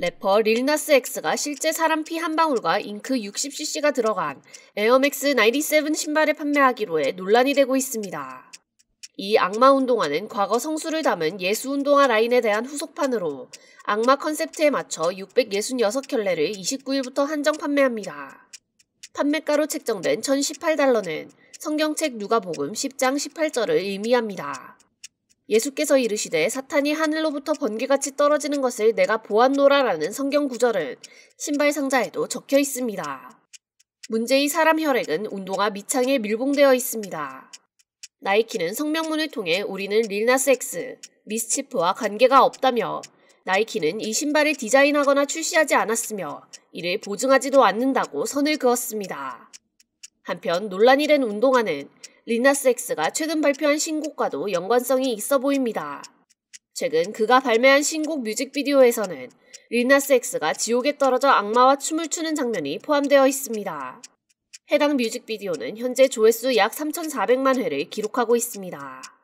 래퍼 릴나스 x 가 실제 사람 피 한 방울과 잉크 60cc가 들어간 에어맥스 97 신발을 판매하기로 해 논란이 되고 있습니다. 이 악마 운동화는 과거 성수를 담은 예수 운동화 라인에 대한 후속판으로 악마 컨셉트에 맞춰 666켤레를 29일부터 한정 판매합니다. 판매가로 책정된 1,018달러는 성경책 누가복음 10장 18절을 의미합니다. 예수께서 이르시되 사탄이 하늘로부터 번개같이 떨어지는 것을 내가 보았노라라는 성경 구절은 신발 상자에도 적혀 있습니다. 문제의 사람 혈액은 운동화 밑창에 밀봉되어 있습니다. 나이키는 성명문을 통해 우리는 릴나스 X, 미스치프와 관계가 없다며 나이키는 이 신발을 디자인하거나 출시하지 않았으며 이를 보증하지도 않는다고 선을 그었습니다. 한편 논란이 된 운동화는 리나스 엑스가 최근 발표한 신곡과도 연관성이 있어 보입니다. 최근 그가 발매한 신곡 뮤직비디오에서는 리나스 엑스가 지옥에 떨어져 악마와 춤을 추는 장면이 포함되어 있습니다. 해당 뮤직비디오는 현재 조회수 약 3,400만 회를 기록하고 있습니다.